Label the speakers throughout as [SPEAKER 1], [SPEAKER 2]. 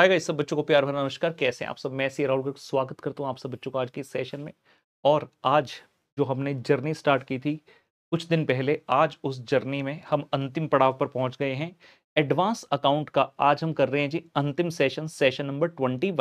[SPEAKER 1] हाय इस सब बच्चों को प्यार भरा नमस्कार कैसे हैं आप सब मैं सी राहुल का स्वागत करता हूं आप सब बच्चों को आज के सेशन में और आज जो हमने जर्नी स्टार्ट की थी कुछ दिन पहले आज उस जर्नी में हम अंतिम पड़ाव पर पहुंच गए हैं एडवांस अकाउंट का आज हम कर रहे हैं जी अंतिम सेशन सेशन नंबर ट्वेंटी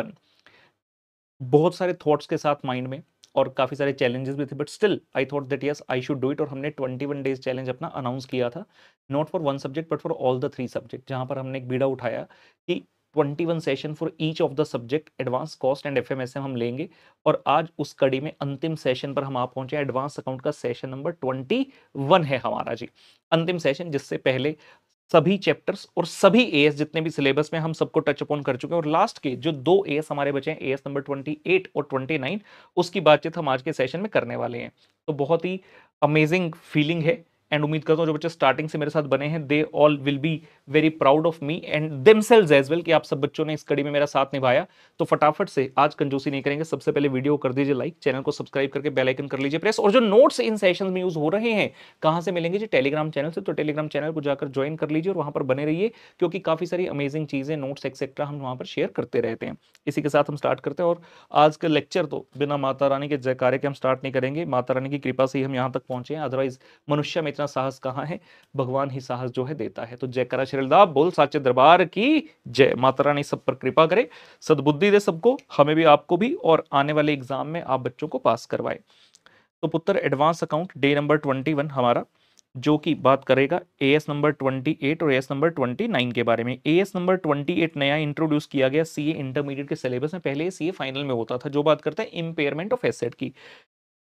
[SPEAKER 1] बहुत सारे थॉट्स के साथ माइंड में और काफ़ी सारे चैलेंजेस भी थे but still I thought that yes I should do it और हमने 21 डेज चैलेंज अपना अनाउंस किया था not for one subject but for all the three subject जहां पर हमने एक बीड़ा उठाया कि 21 session for each of the subject advance cost and FMSM हम लेंगे और आज उस कड़ी में अंतिम सेशन पर हम आप पहुंचे एडवांस अकाउंट का सेशन नंबर 21 है हमारा जी अंतिम सेशन जिससे पहले सभी चैप्टर्स और सभी एस जितने भी सिलेबस में हम सबको टच अपॉन कर चुके हैं और लास्ट के जो दो एस हमारे बचे हैं एस नंबर 28 और 29 उसकी बातचीत हम आज के सेशन में करने वाले हैं तो बहुत ही अमेजिंग फीलिंग है एंड उम्मीद करता हूँ जो बच्चे स्टार्टिंग से मेरे साथ बने हैं they all will be very proud of me and themselves as well कि आप सब बच्चों ने इस कड़ी में मेरा साथ निभाया तो फटाफट से आज कंजूसी नहीं करेंगे सबसे पहले वीडियो कर दीजिए लाइक चैनल को सब्सक्राइब करके बेल आइकन कर लीजिए प्रेस और जो नोट्स इन सेशन में यूज हो रहे हैं कहाँ से मिलेंगे जी टेलीग्राम चैनल से तो टेलीग्राम चैनल को जाकर ज्वाइन कर लीजिए और वहाँ पर बने रहिए क्योंकि काफ़ी सारी अमेजिंग चीज़ें नोट्स एक्सेट्रा हम वहाँ पर शेयर करते रहते हैं इसी के साथ हम स्टार्ट करते हैं और आज का लेक्चर तो बिना माता रानी के जयकारे के हम स्टार्ट नहीं करेंगे माता रानी की कृपा से ही हम यहाँ तक पहुँचे हैं अदरवाइज मनुष्य मित्र इतना साहस कहाँ है भगवान ही साहस जो है देता है तो जयकरा शरीरदा बोल साचे दरबार की जय माता रानी सब पर कृपा करे सदबुद्धि दे सबको हमें भी आपको भी और आने वाले एग्जाम में आप बच्चों को पास करवाए तो पुत्र advance account day number twenty one हमारा जो कि बात करेगा A S number twenty eight और A S number twenty nine के बारे में A S number twenty eight नया इंट्रोड्यूस किया गया सी ए इंटरमीडिएट के सिलेबस में पहले सी ए फाइनल में होता था जो बात करते हैं इम्पेयरमेंट ऑफ एसेट की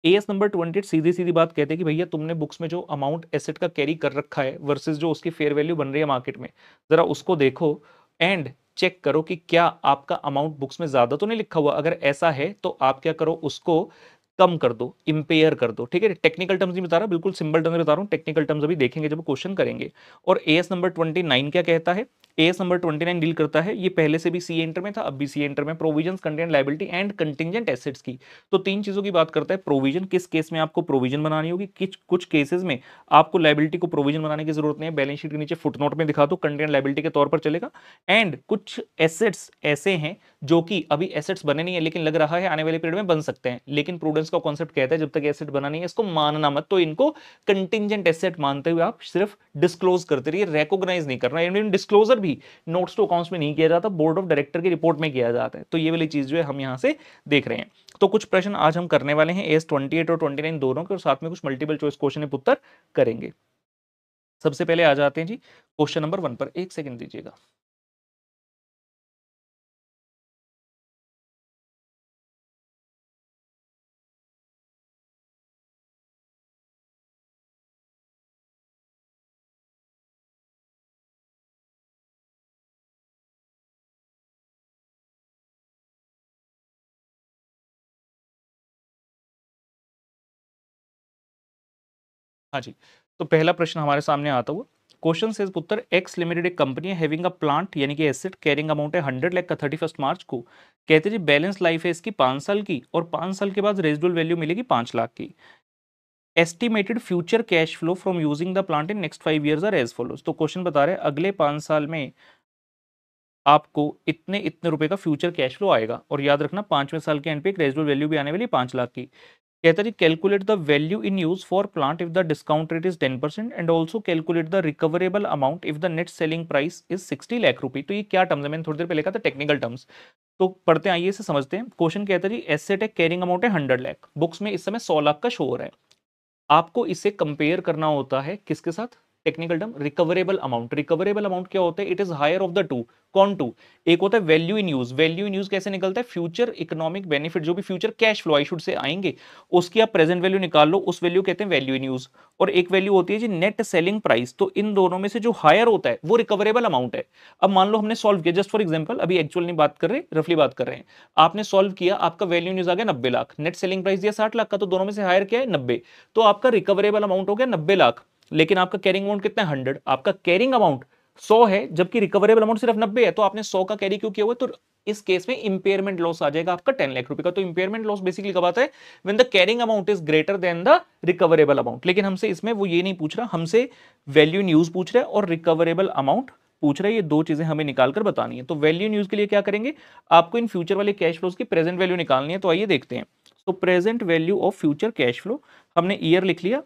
[SPEAKER 1] ए एस नंबर ट्वेंटी सीधी सीधी बात कहते हैं कि भैया तुमने बुक्स में जो अमाउंट एसेट का कैरी कर रखा है वर्सेज जो उसकी फेयर वैल्यू बन रही है मार्केट में ज़रा उसको देखो एंड चेक करो कि क्या आपका अमाउंट बुक्स में ज़्यादा तो नहीं लिखा हुआ अगर ऐसा है तो आप क्या करो उसको कम कर दो इम्पेयर कर दो ठीक है टेक्निकल टर्म्स नहीं बता रहा बिल्कुल सिंपल टर्म्स बता रहा हूँ टेक्निकल टर्म्स अभी देखेंगे जब क्वेश्चन करेंगे और A S number twenty nine क्या कहता है A S number twenty nine deal करता है ये पहले से भी सी एंटर में था अब भी सी एंटर में provision contingent liability and contingent assets की तो तीन चीज़ों की बात करता है प्रोविजन किस केस में आपको प्रोविजन बनानी होगी किस कुछ केसेज में आपको लाइबिलिटी को प्रोविजन बनाने की जरूरत नहीं है बैलेंस शीट के नीचे फुटनोट में दिखा दो कंटेंट लाइबिलिटी के तौर पर चलेगा एंड कुछ एसेट्स ऐसे हैं जो कि अभी एसेट्स बने नहीं है लेकिन लग रहा है आने वाले पीरियड में बन सकते हैं लेकिन प्रोडेंस इक्विवेलेंस का कॉन्सेप्ट कहता है जब तक एसेट बना नहीं है इसको मानना मत तो इनको कंटिजेंट एसेट मानते हुए आप सिर्फ डिस्क्लोज करते रहिए रिकॉग्नाइज नहीं करना इवन डिस्क्लोजर भी नोट्स टू अकाउंट्स में नहीं किया जाता बोर्ड ऑफ डायरेक्टर की रिपोर्ट में किया जाता है तो ये वाली चीज़ जो है हम यहाँ से देख रहे हैं तो कुछ प्रश्न आज हम करने वाले हैं एस ट्वेंटी और ट्वेंटी दोनों के और साथ में कुछ मल्टीपल चॉइस क्वेश्चन है उत्तर करेंगे सबसे पहले आ जाते हैं जी क्वेश्चन नंबर वन पर एक सेकंड दीजिएगा हाँ जी तो पहला प्रश्न हमारे सामने आता हुआ क्वेश्चन से पुत्र एक्स लिमिटेड एक कंपनी है हैविंग अ प्लांट यानी कि एसेट कैरिंग अमाउंट है हंड्रेड लैख का थर्टी फर्स्ट मार्च को कहते जी बैलेंस लाइफ है इसकी पाँच साल की और पाँच साल के बाद रेजिडुअल वैल्यू मिलेगी पाँच लाख की estimated future cash flow from using the plant in next five years are as follows तो क्वेश्चन बता रहे हैं अगले पाँच साल में आपको इतने इतने रुपए का फ्यूचर कैश फ्लो आएगा और याद रखना पाँचवें साल के एंड पे एक रेजिडुअल वैल्यू भी आने वाली पाँच लाख की कहता है calculate the value in use for plant if the discount rate is ten percent and also calculate the recoverable amount if the net selling price is sixty lakh rupee तो ये क्या टर्म्स है मैंने थोड़ी देर पहले कहा था टेक्निकल टर्म्स तो पढ़ते आइए इसे समझते हैं क्वेश्चन कहता है जी एसेट है कैरिंग अमाउंट है हंड्रेड लैख बुक्स में इस समय सौ लाख का शोर है आपको इसे कंपेयर करना होता है किसके साथ technical term recoverable amount recoverable amount क्या होता है it is higher of the two कौन टू एक होता है value in use value in use कैसे निकलता है फ्यूचर इकोनॉमिक बेनिफिट जो भी future cash flow I should से आएंगे उसकी आप प्रेजेंट वैल्यू निकाल लो उस वैल्यू कहते हैं वैल्यू इन यूज और एक वैल्यू होती है जी नेट सेलिंग प्राइस तो इन दोनों में से जो हायर होता है वो रिकवरेबल अमाउंट है अब मान लो हमने सॉल्व किया जस्ट फॉर एग्जाम्पल अभी एक्चुअल नहीं बात कर रहे रफली बात कर रहे हैं आपने सॉल्व किया आपका वैल्यू इन यूज आ गया नब्बे लाख नेट सेलिंग प्राइस दिया साठ लाख का तो दोनों में से हायर क्या है नब्बे तो आपका रिकवरेबल अमाउंट हो गया नब्बे लाख लेकिन आपका कैरिंग अमाउंट कितना है हंड्रेड आपका कैरिंग अमाउंट सौ है जबकि रिकवरेबल अमाउंट सिर्फ नब्बे है तो आपने सौ का कैरी क्यों किया हुआ तो इस केस में इंपेयरमेंट लॉस आ जाएगा आपका टेन लाख रुपए का तो इंपेयरमेंट लॉस बेसिकली कब आता है when the carrying amount is greater than the recoverable amount लेकिन हमसे इसमें वो ये नहीं पूछ रहा हमसे वैल्यू यूज पूछ रहा है और रिकवरेबल अमाउंट पूछ रहा है ये दो चीजें हमें निकाल कर बतानी है तो वैल्यू न्यूज के लिए क्या करेंगे आपको इन फ्यूचर वाले कैश फ्लोज की प्रेजेंट वैल्यू निकालनी है तो आइए देखते हैं तो present value of future cash flow हमने ईयर लिख लिया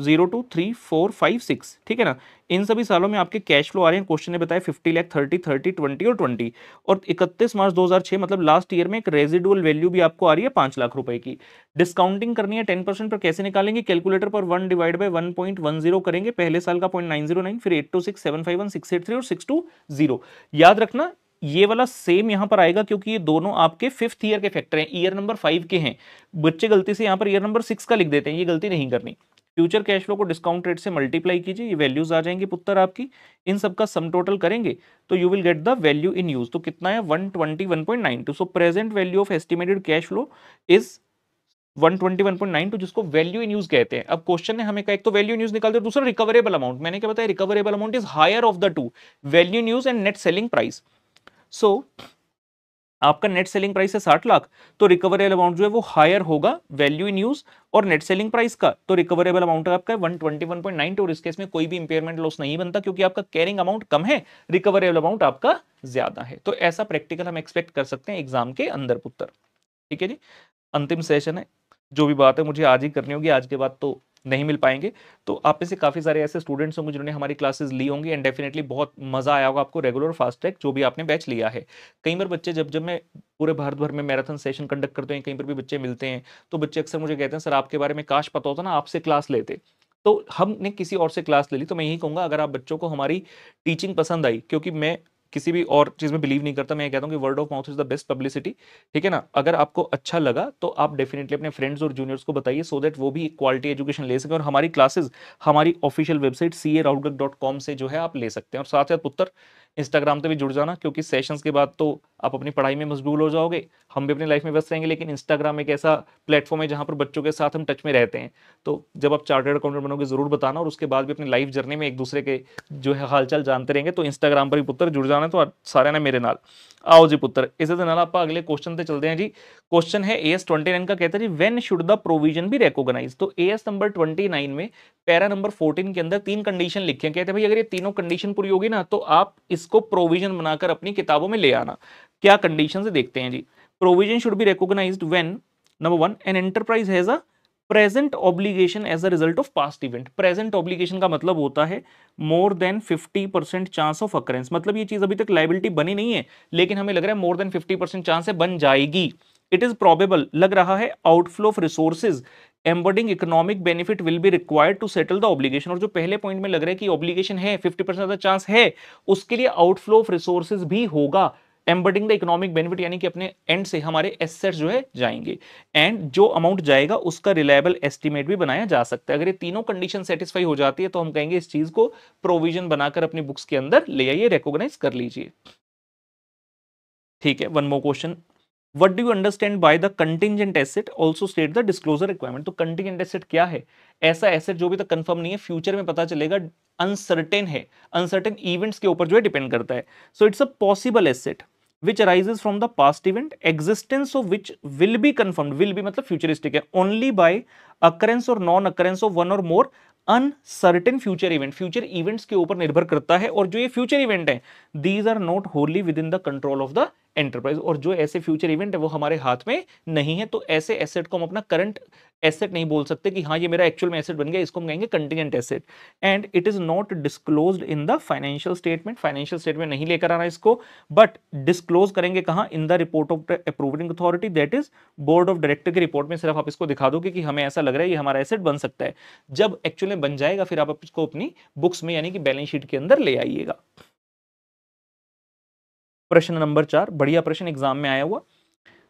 [SPEAKER 1] zero two three four five six ठीक है ना इन सभी सालों में आपके कैश फ्लो आ रहे हैं क्वेश्चन ने बताया fifty lakh thirty thirty twenty और ट्वेंटी और इकतीस मार्च दो हज़ार छह मतलब लास्ट ईयर में एक रेजिडुअल वैल्यू भी आपको आ रही है पांच लाख रुपए की डिस्काउंटिंग करनी है टेन परसेंट पर कैसे निकालेंगे कैलकुलेटर पर one divide by one point one zero करेंगे पहले साल का पॉइंट नाइन जीरो नाइन फिर eight two six seven five one six eight three और सिक्स टू जीरो याद रखना ये वाला सेम यहां पर आएगा क्योंकि ये दोनों आपके फिफ्थ ईयर के फैक्टर हैं ईयर नंबर फाइव के हैं बच्चे गलती से यहाँ पर ईयर नंबर सिक्स का लिख देते हैं ये गलती नहीं करनी फ्यूचर कैश फ्लो को डिस्काउंट रेट से मल्टीप्लाई कीजिए ये वैल्यूज आ जाएंगे पुत्र आपकी इन सब का सम टोटल करेंगे तो you will get the value in use तो कितना है 121.92 so present value of estimated cash flow is 121.92 जिसको वैल्यू इन यूज कहते हैं अब क्वेश्चन ने हमें कहा एक तो वैल्यू न्यूज निकाल दिया दूसरा रिकवरेबल अमाउंट मैंने क्या बताया recoverable amount is higher of the two value in use and net selling price so आपका नेट सेलिंग प्राइस है साठ लाख तो रिकवरेबल अमाउंट जो है वो हायर होगा वैल्यू इन यूज और नेट सेलिंग प्राइस का तो रिकवरेबल अमाउंट आपका one twenty one point nine और इस केस में कोई भी इंपेयरमेंट लॉस नहीं बनता क्योंकि आपका कैरिंग अमाउंट कम है रिकवरेबल अमाउंट आपका ज्यादा है तो ऐसा प्रैक्टिकल हम एक्सपेक्ट कर सकते हैं एग्जाम के अंदर पुत्र ठीक है जी अंतिम सेशन है जो भी बात है मुझे आज ही करनी होगी आज के बाद तो नहीं मिल पाएंगे तो आप में से काफ़ी सारे ऐसे स्टूडेंट्स होंगे जिन्होंने हमारी क्लासेस ली होंगी एंड डेफिनेटली बहुत मज़ा आया होगा आपको रेगुलर फास्ट ट्रैक जो भी आपने बैच लिया है कई बार बच्चे जब जब मैं पूरे भारत भर में मैराथन सेशन कंडक्ट करते हैं कहीं पर भी बच्चे मिलते हैं तो बच्चे अक्सर मुझे कहते हैं सर आपके बारे में काश पता होता ना आपसे क्लास लेते तो हमने किसी और से क्लास ले ली तो मैं यही कहूँगा अगर आप बच्चों को हमारी टीचिंग पसंद आई क्योंकि मैं किसी भी और चीज़ में बिलीव नहीं करता मैं ये कहता हूँ कि word of mouth is the best publicity ठीक है ना अगर आपको अच्छा लगा तो आप डेफिनेटली अपने फ्रेंड्स और जूनियर्स को बताइए सो दैट वो भी एक क्वालिटी एजुकेशन ले सके और हमारी क्लासेस हमारी ऑफिशियल वेबसाइट सी से जो है आप ले सकते हैं और साथ साथ पुत्र इंस्टाग्राम पर भी जुड़ जाना क्योंकि सेशंस के बाद तो आप अपनी पढ़ाई में मशगूल हो जाओगे हम भी अपनी लाइफ में व्यस्त रहेंगे लेकिन इंस्टाग्राम एक ऐसा प्लेटफॉर्म है जहाँ पर बच्चों के साथ हम टच में रहते हैं तो जब आप चार्टर्ड अकाउंटेंट बनोगे ज़रूर बताना और उसके बाद भी अपनी लाइफ जर्नी में एक दूसरे के जो है हालचाल जानते रहेंगे तो इंस्टाग्राम पर भी पुत्र जुड़ जाना तो सारे ना मेरे नाल आओ जी पुत्र इसे तो आप अगले क्वेश्चन से चलते हैं जी क्वेश्चन है ए एस ट्वेंटी नाइन का कहता है जी when should the provision be recognise तो A S number twenty nine में पैरा नंबर फोर्टीन के अंदर तीन कंडीशन लिखे कहते हैं भाई अगर ये तीनों कंडीशन पूरी होगी ना तो आप इस इसको प्रोविजन बनाकर अपनी किताबों में ले आना क्या कंडीशन देखते हैं जी provision should be recognise when number one an enterprise has a present obligation as a result of past event present obligation का मतलब होता है more than 50 percent chance of occurrence मतलब ये चीज़ अभी तक लाइबिलिटी बनी नहीं है लेकिन हमें लग रहा है मोर देन 50 परसेंट चांस है बन जाएगी इट इज प्रोबेबल लग रहा है outflow of resources embodying economic benefit will be required to settle the obligation और जो पहले पॉइंट में लग रहा है कि ऑब्लिगेशन है 50 परसेंट चांस है उसके लिए आउटफ्लो ऑफ रिसोर्सेज भी होगा एम्बर्डिंग द इकोनॉमिक बेनिफिट यानी कि अपने एंड से हमारे एसेट्स जो है जाएंगे एंड जो अमाउंट जाएगा उसका रिलायबल एस्टिमेट भी बनाया जा सकता है अगर ये तीनों कंडीशन सेटिस्फाई हो जाती है तो हम कहेंगे इस चीज को प्रोविजन बनाकर अपनी बुक्स के अंदर ले आइए रिकॉग्नाइज कर लीजिए ठीक है one more question what do you understand by the contingent asset also state the disclosure requirement तो कंटिजेंट एसेट क्या है ऐसा एसेट जो भी तक तो कंफर्म नहीं है फ्यूचर में पता चलेगा अनसर्टेन है अनसर्टेन इवेंट्स के ऊपर जो है डिपेंड करता है so it's a possible asset which arises from the past event existence of which will be confirmed will be मतलब futuristic है only by occurrence or non occurrence of one or more uncertain future event future events के ऊपर निर्भर करता है और जो ये फ्यूचर इवेंट है these are not wholly within the control of the enterprise और जो ऐसे फ्यूचर इवेंट है वो हमारे हाथ में नहीं है तो ऐसे एसेट को हम अपना करंट एसेट नहीं बोल सकते कि हाँ ये मेरा एक्चुअल में एसेट बन गया इसको हम कहेंगे contingent asset and it is not disclose in the financial statement financial statement नहीं लेकर आना इसको बट डिस्क्लोज करेंगे कहाँ in the report of approving authority that is board of director की रिपोर्ट में सिर्फ आप इसको दिखा दोगे कि हमें ऐसा लग रहा है ये हमारा एसेट बन सकता है जब एक्चुअल में बन जाएगा फिर आप इसको अपनी बुक्स में यानी कि बैलेंस शीट के अंदर ले आइएगा प्रश्न नंबर चार बढ़िया प्रश्न एग्जाम में आया हुआ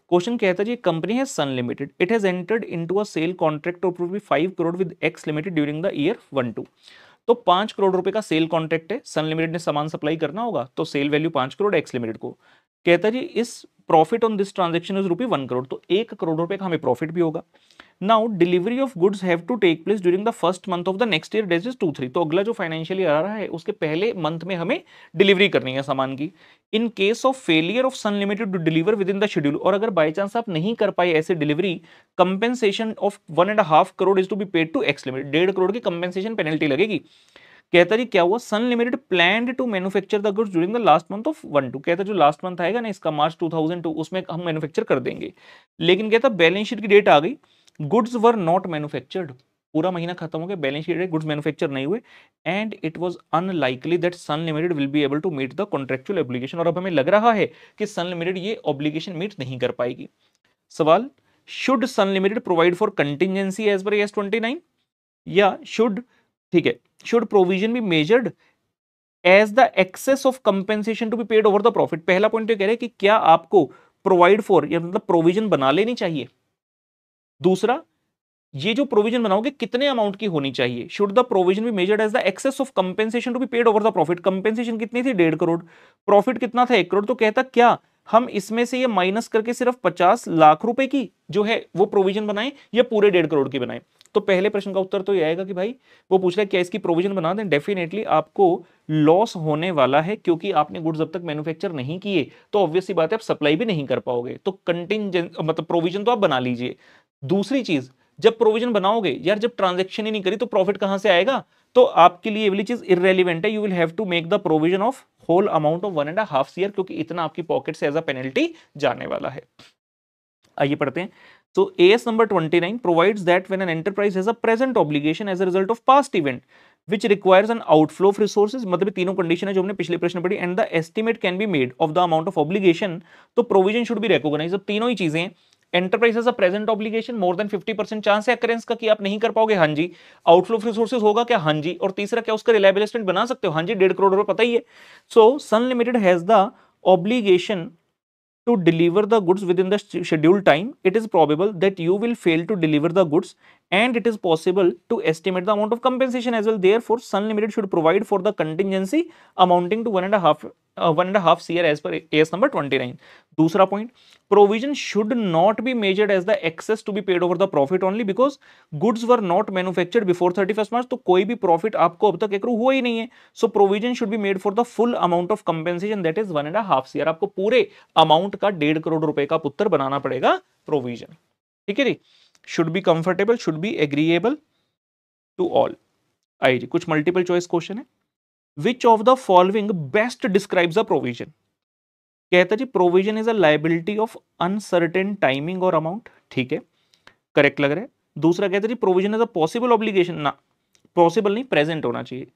[SPEAKER 1] क्वेश्चन कहता है जी कंपनी है Sun limited it has entered into a sale contract of rupee five crore with X limited during the year one two तो पांच करोड़ रुपए का सेल कॉन्ट्रैक्ट है सन लिमिटेड ने सामान सप्लाई करना होगा तो सेल वैल्यू पांच करोड़ एक्स लिमिटेड को कहता जी इस profit on this transaction is rupee one crore तो एक करोड़ रुपए का हमें प्रॉफिट भी होगा now delivery of goods have to take place during the first month of the next year that's is two three तो अगला जो फाइनेंशियल ईयर आ रहा है उसके पहले मंथ में हमें डिलीवरी करनी है सामान की in case of failure of Sun limited to deliver within the schedule और अगर बाई चांस आप नहीं कर पाए ऐसे delivery compensation of one and half crore is to be paid to X limited डेढ़ करोड़ की कंपेंसेशन पेनल्टी लगेगी कहता जी क्या हुआ Sun limited plan to manufacture the goods during the last month of one two कहता जो लास्ट मंथ आएगा ना इसका मार्च टू उसमें हम मैनुफेक्चर कर देंगे लेकिन कहता बैलेंस शीट की डेट आ गई गुड्स वर नॉट मैनुफेक्चर्ड पूरा महीना खत्म हो गया बैलेंस शीट गुड्स मैनुफेक्चर नहीं हुए and it was unlikely that Sun limited will be able to meet the contractual application और अब हमें लग रहा है कि सन लिमिटेड ये ऑब्लीगेशन मीट नहीं कर पाएगी सवाल should Sun limited provide for contingency as per AS twenty nine या शुड ठीक है should provision be measured as the excess of compensation to be paid over the profit पहला point तो कह रहे हैं कि क्या आपको प्रोवाइड फॉर या मतलब प्रोविजन बना लेनी चाहिए दूसरा ये जो प्रोविजन बनाओगे कितने अमाउंट की होनी चाहिए should the provision be measured as the excess of compensation to be paid over the profit compensation कितनी थी डेढ़ करोड़ प्रॉफिट कितना था एक करोड़ तो कहता क्या हम इसमें से ये माइनस करके सिर्फ पचास लाख रुपए की जो है वो प्रोविजन बनाए या पूरे डेढ़ करोड़ की बनाए तो पहले प्रश्न का उत्तर तो ये आएगा कि भाई वो पूछ रहा है क्या इसकी प्रोविजन बना दें डेफिनेटली आपको लॉस होने वाला है क्योंकि आपने गुड्स अब तक मैन्युफैक्चर नहीं किए तो ऑब्वियसली बात है आप सप्लाई भी नहीं कर पाओगे तो कंटिजें मतलब प्रोविजन तो आप बना लीजिए दूसरी चीज़ जब प्रोविजन बनाओगे यार जब ट्रांजेक्शन ही नहीं करी तो प्रॉफिट कहां से आएगा तो आपके लिए वाली चीज इरेलीवेंट है you will have to make the provision of whole amount of one and half year क्योंकि इतना आपकी पॉकेट से एज अ पेनल्टी जाने वाला है आइए पढ़ते हैं So AS number 29 provides that when an enterprise has a present obligation as a result of past event which requires an outflow of resources मतलब तीनों कंडीशन है जो हमने पिछले प्रश्न पड़ी and the estimate can be made of the amount of obligation तो provision should be recognise अब तीनों ही चीजें enterprise as a present obligation more than fifty percent chance है अकरेंस का कि आप नहीं कर पाओगे हाँ जी आउटफ्लो ऑफ रिसोर्सेज होगा क्या हाँ जी और तीसरा क्या उसका रिलायबल एस्टिमेट बना सकते हो हाँ जी डेढ़ करोड़ रुपए पता ही है so Sun has the obligation to deliver the goods within the scheduled time, it is probable that you will fail to deliver the goods and it is possible to estimate the amount of compensation as well. Therefore, Sun Limited should provide for the contingency amounting to one and a half one and half crore as per AS number twenty nine दूसरा point provision should not be measured as the excess to be paid over the profit only because goods were not manufactured before thirty first March तो कोई भी profit आपको अब तक accrue हुआ ही नहीं है so provision should be made for the full amount of compensation that is one and half crore आपको पूरे अमाउंट का डेढ़ करोड़ रुपए का पुत्र बनाना पड़ेगा प्रोविजन ठीक है जी should be comfortable should be agreeable to all आई जी कुछ मल्टीपल चॉइस क्वेश्चन है which of the following best describes a provision कहता जी provision is a liability of uncertain timing और अमाउंट ठीक है करेक्ट लग रहा है दूसरा कहता जी provision is a possible obligation ना पॉसिबल नहीं प्रेजेंट होना चाहिए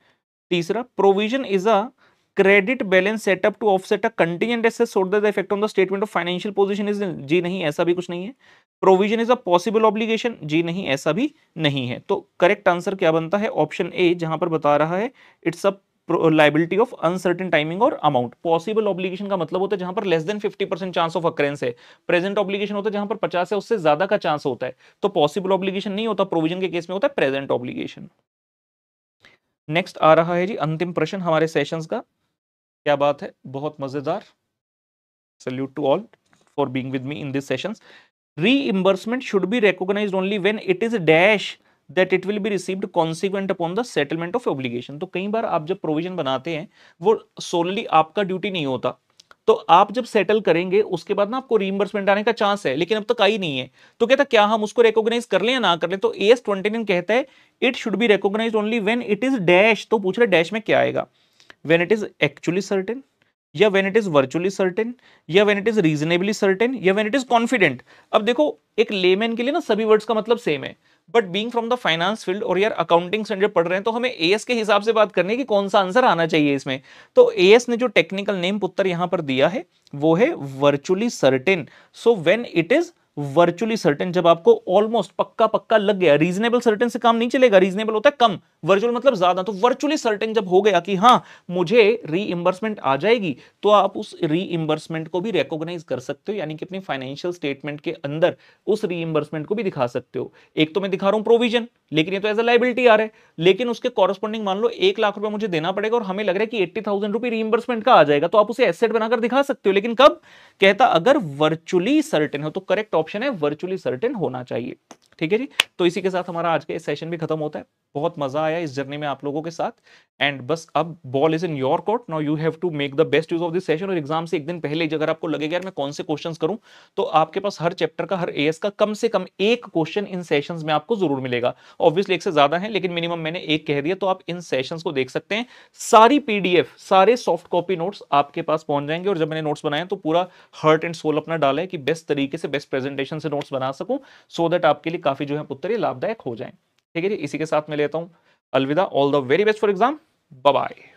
[SPEAKER 1] तीसरा provision is a credit balance setup to offset a contingent assess so that the effect on the statement of financial position is जी नहीं ऐसा भी कुछ नहीं है provision is a possible obligation जी नहीं ऐसा भी नहीं है तो करेक्ट आंसर क्या बनता है ऑप्शन ए जहां पर बता रहा है it's a liability of uncertain timing और अमाउंट पॉसिबल ऑब्लिगेशन का मतलब होता है जहां पर less than 50 percent chance of occurrence है प्रेजेंट ऑब्लिगेशन होता है जहां पर 50 है उससे ज्यादा का चांस होता है तो पॉसिबल ऑब्लिगेशन नहीं होता प्रोविजन के केस में होता है प्रेजेंट ऑब्लिगेशन नेक्स्ट आ रहा है जी अंतिम प्रश्न हमारे सेशन का क्या बात है बहुत मजेदार salute to all for being with me in this session reimbursement should be recognise only when it is dash that it will be received consequent upon the settlement of obligation तो कई बार आप जब provision बनाते हैं वो solely आपका duty नहीं होता तो आप जब सेटल करेंगे उसके बाद ना आपको रीइंबर्समेंट आने का चांस है लेकिन अब तक आई नहीं है तो कहता क्या हम उसको रिकॉग्नाइज कर लें या ना कर लें तो ए एस ट्वेंटी कहता है it should be recognise only when it is dash तो पूछ रहे डैश में क्या आएगा when it is actually certain या when it is virtually certain या when it is reasonably certain या व्हेन इट इज कॉन्फिडेंट अब देखो एक लेमैन के लिए ना सभी वर्ड्स का मतलब सेम है but being from the finance field और यार अकाउंटिंग स्टैंडर्ड पढ़ रहे हैं तो हमें एस के हिसाब से बात करनी है कि कौन सा आंसर आना चाहिए इसमें तो एस ने जो टेक्निकल नेम पुत्र यहां पर दिया है वो है virtually certain so when it is virtually certain जब आपको ऑलमोस्ट पक्का पक्का लग गया रीजनेबल सर्टेन से काम नहीं चलेगा रीजनेबल होता है कम वर्चुअल मतलब ज्यादा तो वर्चुअली सर्टेन जब हो गया कि हाँ मुझे री आ जाएगी तो आप उस री को भी रिकॉग्नाइज कर सकते हो यानी कि अपनी फाइनेंशियल स्टेटमेंट के अंदर उस री को भी दिखा सकते हो एक तो मैं दिखा रहा हूं प्रोविजन लेकिन ये तो एज अ लाइबिलिटी आ रहा है लेकिन उसके कॉरस्पॉन्डिंग मान लो एक लाख रुपया मुझे देना पड़ेगा और हमें लग रहा है कि एट्टी थाउजेंड रुपी रीइंबर्समेंट का आ जाएगा तो आप उसे एसेट बनाकर दिखा सकते हो लेकिन कब कहता अगर वर्चुअली सर्टेन हो तो करेक्ट ऑप्शन है वर्चुअली सर्टेन होना चाहिए ठीक है जी तो इसी के साथ हमारा आज का सेशन भी खत्म होता है बहुत मजा आया इस जर्नी में आप लोगों के साथ एंड बस अब ball is in your court now you have to make the best use of this session और एग्जाम से एक दिन पहले अगर आपको लगेगा यार मैं कौन से क्वेश्चन करूं तो आपके पास हर चैप्टर का हर ए का कम से कम एक क्वेश्चन इन सेशन में आपको जरूर मिलेगा ऑब्वियसली एक से ज्यादा है लेकिन मिनिमम मैंने एक कह दिया तो आप इन सेशन को देख सकते हैं सारी पीडीएफ सारे सॉफ्ट कॉपी नोट्स आपके पास पहुंच जाएंगे और जब मैंने नोट्स बनाए तो पूरा हर्ट एंड सोल अपना डाला है कि बेस्ट तरीके से बेस्ट प्रेजेंटेशन से नोट्स बना सकूं सो so दैट आपके लिए काफी जो है पुत्र लाभदायक हो जाए ठीक है जी इसी के साथ मैं लेता हूँ अलविदा all the very best for exam bye